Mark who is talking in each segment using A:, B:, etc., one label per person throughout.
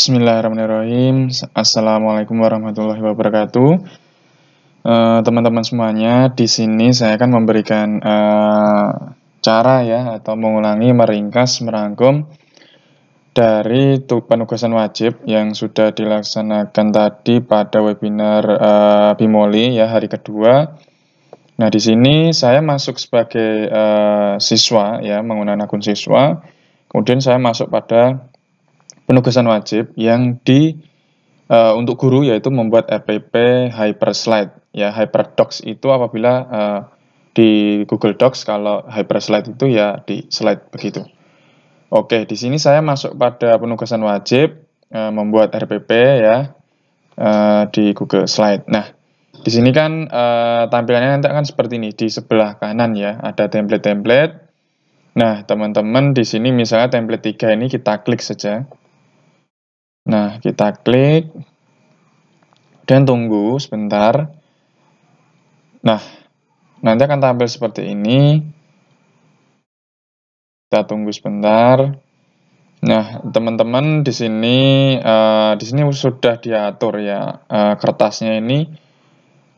A: Bismillahirrahmanirrahim. Assalamualaikum warahmatullahi wabarakatuh. Eh, teman-teman uh, semuanya, di sini saya akan memberikan uh, cara ya atau mengulangi, meringkas, merangkum dari penugasan wajib yang sudah dilaksanakan tadi pada webinar uh, Bimoli ya hari kedua. Nah, di sini saya masuk sebagai uh, siswa ya menggunakan akun siswa. Kemudian saya masuk pada penugasan wajib yang di uh, untuk guru yaitu membuat RPP hyper slide ya hyper docs itu apabila uh, di Google Docs kalau hyper slide itu ya di slide begitu. Oke, di sini saya masuk pada penugasan wajib uh, membuat RPP ya uh, di Google Slide. Nah, di sini kan uh, tampilannya nanti akan seperti ini di sebelah kanan ya, ada template-template. Nah, teman-teman di sini misalnya template 3 ini kita klik saja. Nah, kita klik dan tunggu sebentar. Nah, nanti akan tampil seperti ini. Kita tunggu sebentar. Nah, teman-teman di sini uh, di sini sudah diatur ya uh, kertasnya ini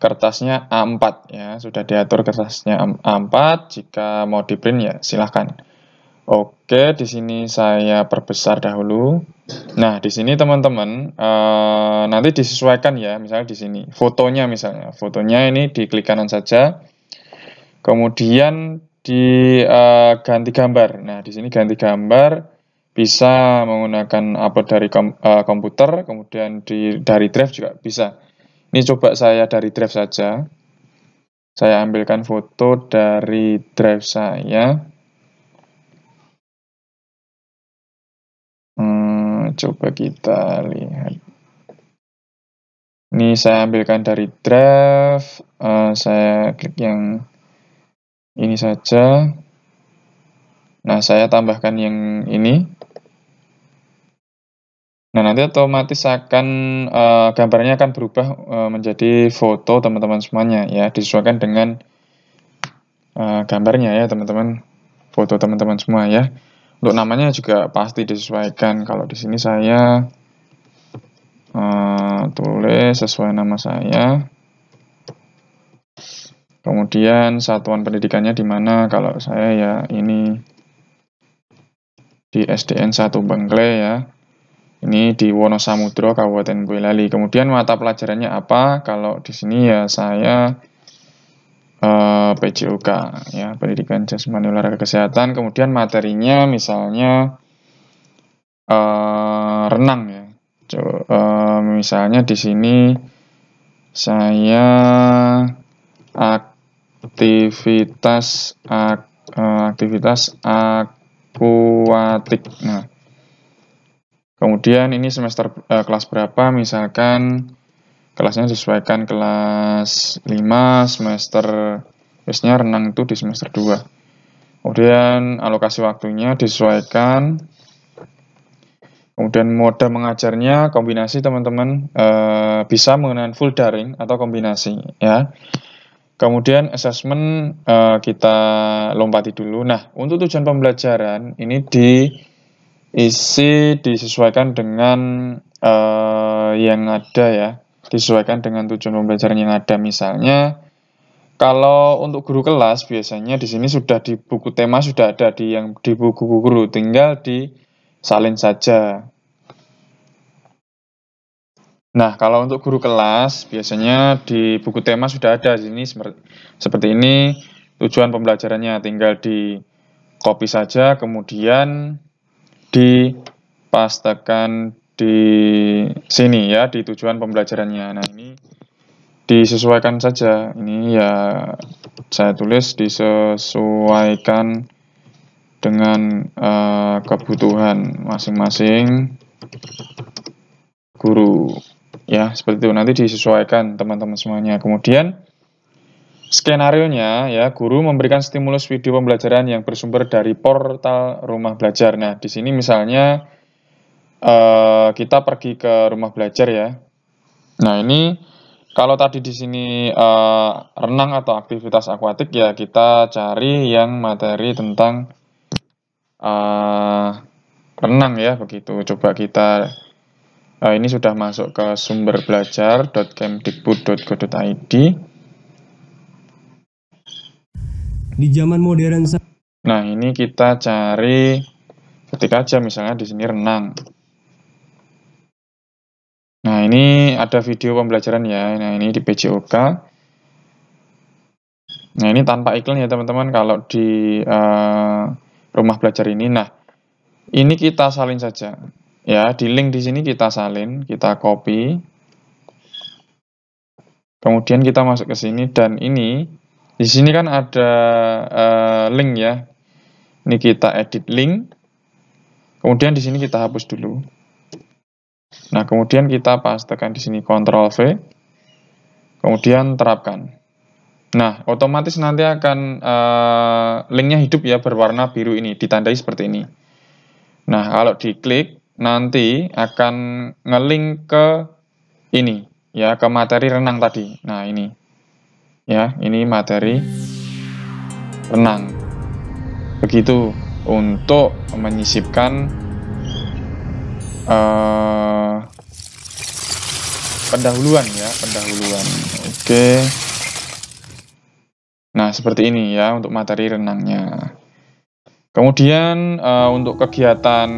A: kertasnya A4 ya, sudah diatur kertasnya A4. Jika mau di print ya silahkan. Oke, di sini saya perbesar dahulu. Nah, di sini teman-teman eh, nanti disesuaikan ya, misalnya di sini fotonya misalnya, fotonya ini diklik kanan saja. Kemudian di eh, ganti gambar. Nah, di sini ganti gambar bisa menggunakan upload dari kom, eh, komputer, kemudian di dari drive juga bisa. Ini coba saya dari drive saja. Saya ambilkan foto dari drive saya. coba kita lihat. Ini saya ambilkan dari draft, uh, saya klik yang ini saja. Nah, saya tambahkan yang ini. Nah, nanti otomatis akan uh, gambarnya akan berubah uh, menjadi foto teman-teman semuanya ya, disesuaikan dengan uh, gambarnya ya, teman-teman. Foto teman-teman semua ya. Untuk namanya juga pasti disesuaikan. Kalau di sini saya uh, tulis sesuai nama saya. Kemudian satuan pendidikannya di mana? Kalau saya ya ini di SDN 1 Bengkle ya. Ini di Wonosamudro, Kabupaten Boyolali. Kemudian mata pelajarannya apa? Kalau di sini ya saya Eh, PCUK ya pendidikan jasmani olahraga kesehatan kemudian materinya misalnya uh, renang ya Coba, uh, eh, misalnya di sini saya aktivitas ak, uh, aktivitas akuatik nah kemudian ini semester uh, kelas berapa misalkan kelasnya sesuaikan kelas 5 semester biasanya renang itu di semester 2 kemudian alokasi waktunya disesuaikan kemudian mode mengajarnya kombinasi teman-teman e, bisa menggunakan full daring atau kombinasi ya Kemudian assessment e, kita lompati dulu. Nah, untuk tujuan pembelajaran ini diisi disesuaikan dengan uh, yang ada ya disesuaikan dengan tujuan pembelajaran yang ada. Misalnya, kalau untuk guru kelas biasanya di sini sudah di buku tema sudah ada di yang di buku guru, tinggal disalin saja. Nah, kalau untuk guru kelas biasanya di buku tema sudah ada di sini seperti ini tujuan pembelajarannya tinggal di copy saja kemudian dipastekan di sini ya di tujuan pembelajarannya. Nah ini disesuaikan saja. Ini ya saya tulis disesuaikan dengan uh, kebutuhan masing-masing guru ya seperti itu nanti disesuaikan teman-teman semuanya kemudian skenario nya ya guru memberikan stimulus video pembelajaran yang bersumber dari portal rumah belajar nah di sini misalnya Eh, kita pergi ke rumah belajar ya. Nah ini kalau tadi di sini uh, renang atau aktivitas akuatik ya kita cari yang materi tentang uh, renang ya begitu. Coba kita uh, ini sudah masuk ke sumber belajar.kemdikbud.go.id. Di zaman modern. Nah ini kita cari ketika aja misalnya di sini renang. Nah, ini ada video pembelajaran ya. Nah, ini di PJOK. Nah, ini tanpa iklan ya, teman-teman. Kalau di uh, rumah belajar ini, nah, ini kita salin saja. Ya, di link di sini kita salin, kita copy. Kemudian kita masuk ke sini, dan ini, di sini kan ada uh, link ya. Ini kita edit link. Kemudian di sini kita hapus dulu. Nah, kemudian kita pastekan di sini Ctrl V, kemudian terapkan. Nah, otomatis nanti akan uh, linknya hidup ya berwarna biru ini, ditandai seperti ini. Nah, kalau diklik nanti akan ngelink ke ini ya ke materi renang tadi. Nah, ini. Ya, ini materi renang. Begitu untuk menyisipkan uh, pendahuluan ya, pendahuluan. Oke. Nah, seperti ini ya untuk materi renangnya. Kemudian uh, untuk kegiatan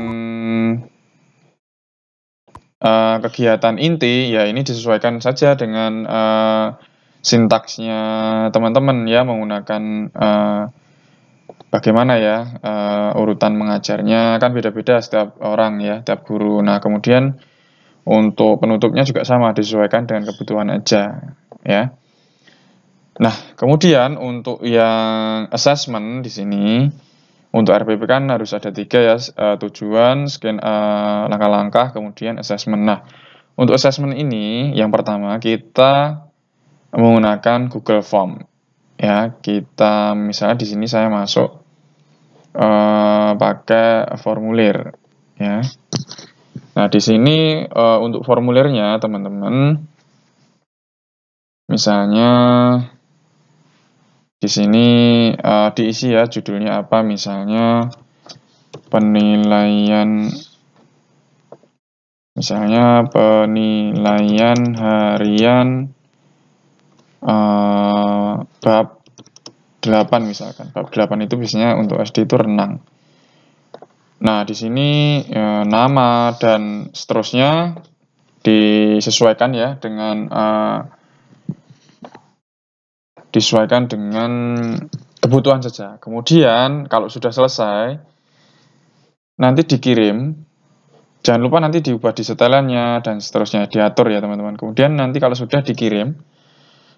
A: uh, kegiatan inti ya ini disesuaikan saja dengan uh, sintaksnya teman-teman ya menggunakan uh, bagaimana ya uh, urutan mengajarnya kan beda-beda setiap orang ya, setiap guru. Nah, kemudian untuk penutupnya juga sama disesuaikan dengan kebutuhan aja, ya. Nah, kemudian untuk yang assessment di sini untuk RPP kan harus ada tiga ya eh, tujuan, scan eh, langkah-langkah, kemudian assessment. Nah, untuk assessment ini yang pertama kita menggunakan Google Form. Ya, kita misalnya di sini saya masuk uh, pakai formulir ya. Nah, di sini uh, untuk formulirnya, teman-teman, misalnya di sini uh, diisi ya judulnya apa, misalnya penilaian, misalnya penilaian harian uh, bab 8 misalkan. Bab 8 itu biasanya untuk SD itu renang. Nah, di sini e, nama dan seterusnya disesuaikan ya dengan e, disesuaikan dengan kebutuhan saja. Kemudian kalau sudah selesai nanti dikirim. Jangan lupa nanti diubah di setelannya dan seterusnya diatur ya teman-teman. Kemudian nanti kalau sudah dikirim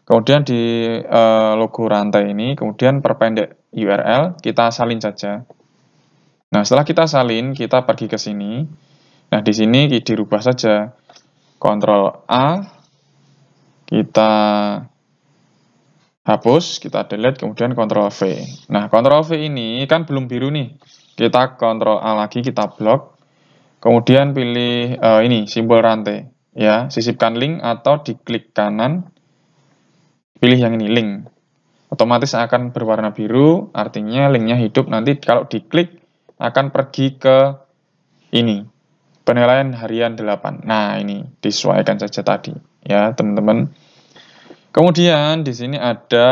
A: Kemudian di e, logo rantai ini, kemudian perpendek URL, kita salin saja. Nah, setelah kita salin, kita pergi ke sini. Nah, di sini dirubah saja. Ctrl A, kita hapus, kita delete, kemudian Ctrl V. Nah, Ctrl V ini kan belum biru nih. Kita Ctrl A lagi, kita blok. Kemudian pilih uh, ini, simbol rantai. Ya, sisipkan link atau diklik kanan. Pilih yang ini, link. Otomatis akan berwarna biru, artinya linknya hidup. Nanti kalau diklik, akan pergi ke ini penilaian harian 8. Nah, ini disesuaikan saja tadi ya, teman-teman. Kemudian di sini ada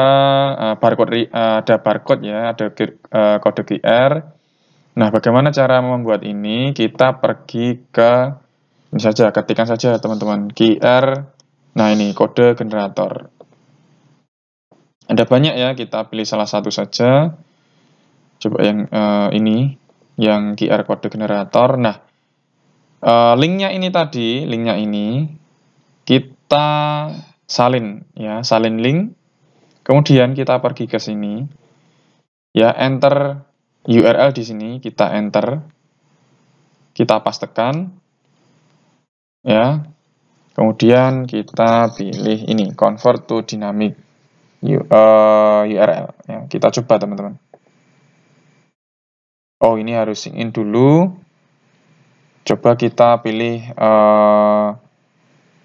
A: eh, barcode eh, ada barcode ya, ada eh, kode QR. Nah, bagaimana cara membuat ini? Kita pergi ke ini saja, ketikkan saja teman-teman QR. Nah, ini kode generator. Ada banyak ya, kita pilih salah satu saja. Coba yang uh, ini yang QR kode generator. Nah, eh, linknya ini tadi, linknya ini kita salin ya, salin link. Kemudian kita pergi ke sini, ya enter URL di sini, kita enter, kita pastekan, ya. Kemudian kita pilih ini convert to dynamic URL. Eh, ya, kita coba teman-teman oh ini harus in dulu coba kita pilih uh,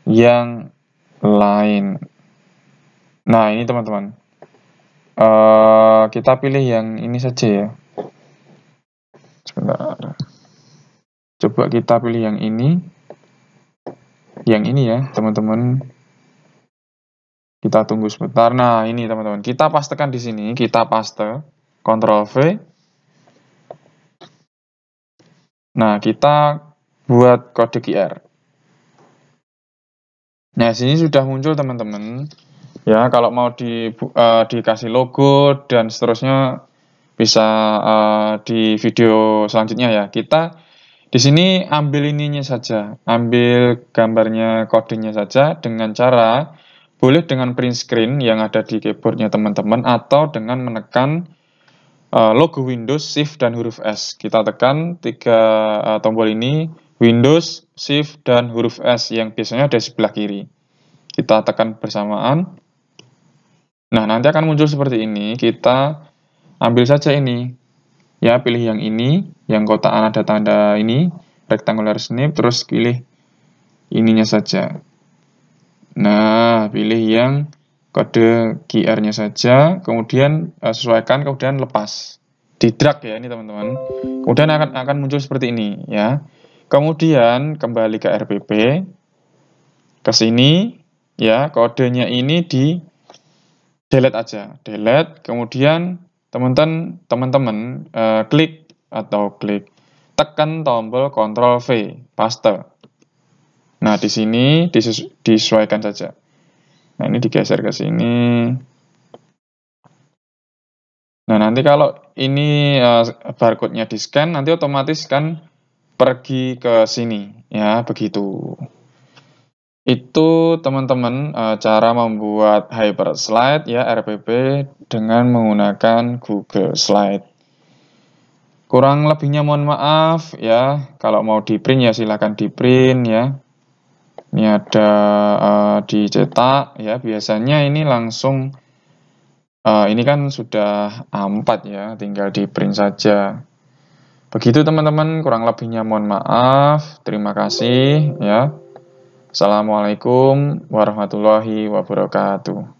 A: yang lain nah ini teman-teman uh, kita pilih yang ini saja ya sebentar coba kita pilih yang ini yang ini ya teman-teman kita tunggu sebentar nah ini teman-teman kita pastekan di sini kita paste Ctrl V Nah, kita buat kode QR. Nah, sini sudah muncul teman-teman. Ya, kalau mau di, uh, dikasih logo dan seterusnya bisa uh, di video selanjutnya ya. Kita di sini ambil ininya saja, ambil gambarnya kodenya saja dengan cara boleh dengan print screen yang ada di keyboardnya teman-teman atau dengan menekan Eh, logo Windows, Shift, dan huruf S. Kita tekan tiga eh, tombol ini, Windows, Shift, dan huruf S yang biasanya ada di sebelah kiri. Kita tekan bersamaan. Nah, nanti akan muncul seperti ini. Kita ambil saja ini. Ya, pilih yang ini, yang kotaan ada tanda ini, rectangular snip, terus pilih ininya saja. Nah, pilih yang kode QR-nya saja, kemudian uh, sesuaikan, kemudian lepas. Di drag ya ini teman-teman. Kemudian akan akan muncul seperti ini ya. Kemudian kembali ke RPP, ke sini ya kodenya ini di delete aja, delete. Kemudian teman-teman teman-teman uh, klik atau klik tekan tombol Ctrl V, paste. Nah, di sini disesuaikan saja. Nah, ini digeser ke sini. Nah, nanti kalau ini eh, barcode-nya di-scan, nanti otomatis kan pergi ke sini. Ya, begitu. Itu, teman-teman, eh, cara membuat hyper slide ya, RPP, dengan menggunakan Google Slide. Kurang lebihnya mohon maaf, ya. Kalau mau di-print, ya silahkan di-print, ya. Ini ada uh, dicetak ya, biasanya ini langsung uh, ini kan sudah A4 ya, tinggal di print saja. Begitu teman-teman, kurang lebihnya mohon maaf. Terima kasih ya. Assalamualaikum warahmatullahi wabarakatuh.